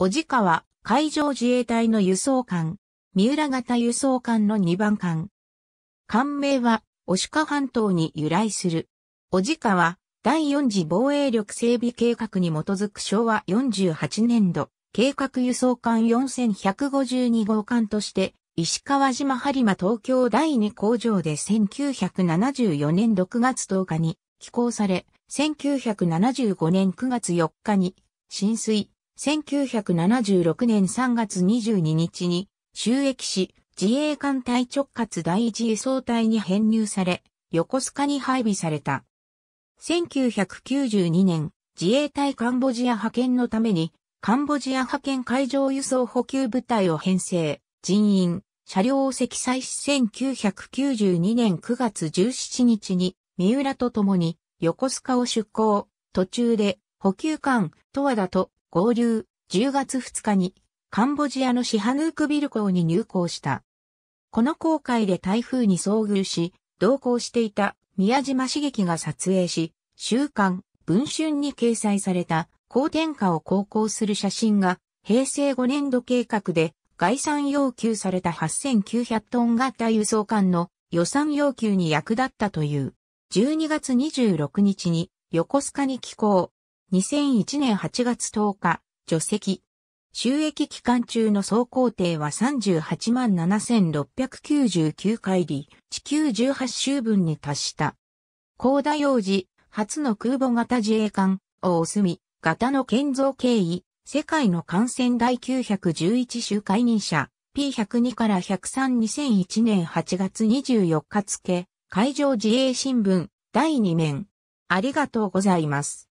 小地川、海上自衛隊の輸送艦、三浦型輸送艦の2番艦。艦名は、押鹿半島に由来する。小地川、第4次防衛力整備計画に基づく昭和48年度、計画輸送艦4152号艦として、石川島播磨東京第2工場で1974年6月10日に寄港され、1975年9月4日に浸水、1976年3月22日に収益し、自衛艦隊直轄第一輸送隊に編入され、横須賀に配備された。1992年、自衛隊カンボジア派遣のために、カンボジア派遣海上輸送補給部隊を編成、人員、車両を積載し1992年9月17日に、三浦と共に横須賀を出港、途中で補給艦、十和田と合流、10月2日に、カンボジアのシハヌークビル港に入港した。この航海で台風に遭遇し、同行していた宮島茂樹が撮影し、週刊、文春に掲載された、高天下を航行する写真が、平成5年度計画で、概算要求された8900トン型輸送艦の予算要求に役立ったという。12月26日に横須賀に寄港、2001年8月10日、除籍。収益期間中の総工程は38万7699回り、地球18周分に達した。高田洋次、初の空母型自衛艦、大隅、型の建造経緯、世界の感染第911周解任者、P102 から1032001年8月24日付、海上自衛新聞、第2面。ありがとうございます。